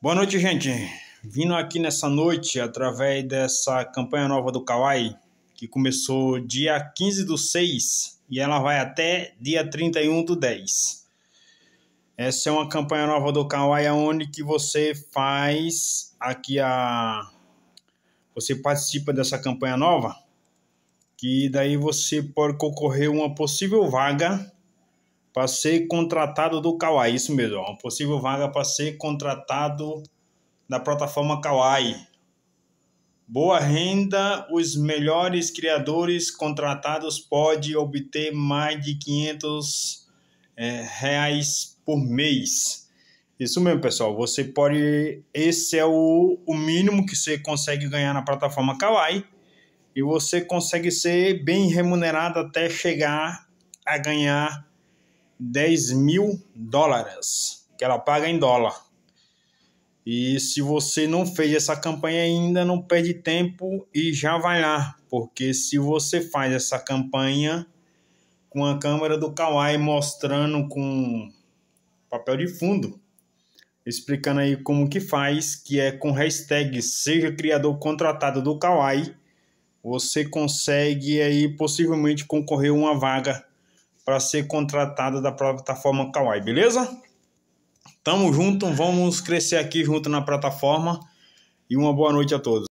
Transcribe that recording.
Boa noite, gente. Vindo aqui nessa noite através dessa campanha nova do Kawai, que começou dia 15 do 6 e ela vai até dia 31 do 10. Essa é uma campanha nova do Kawai, onde que você faz aqui a... Você participa dessa campanha nova, que daí você pode concorrer uma possível vaga para ser contratado do Kawaii, isso mesmo, é uma possível vaga para ser contratado da plataforma Kawaii. Boa renda, os melhores criadores contratados pode obter mais de 500 é, reais por mês. Isso mesmo, pessoal. Você pode. Esse é o, o mínimo que você consegue ganhar na plataforma Kawaii. E você consegue ser bem remunerado até chegar a ganhar 10 mil dólares, que ela paga em dólar. E se você não fez essa campanha ainda, não perde tempo e já vai lá, porque se você faz essa campanha com a câmera do Kawaii mostrando com papel de fundo, explicando aí como que faz, que é com hashtag seja criador contratado do Kawaii, você consegue aí possivelmente concorrer uma vaga para ser contratada da plataforma Kawaii, beleza? Tamo junto, vamos crescer aqui junto na plataforma e uma boa noite a todos.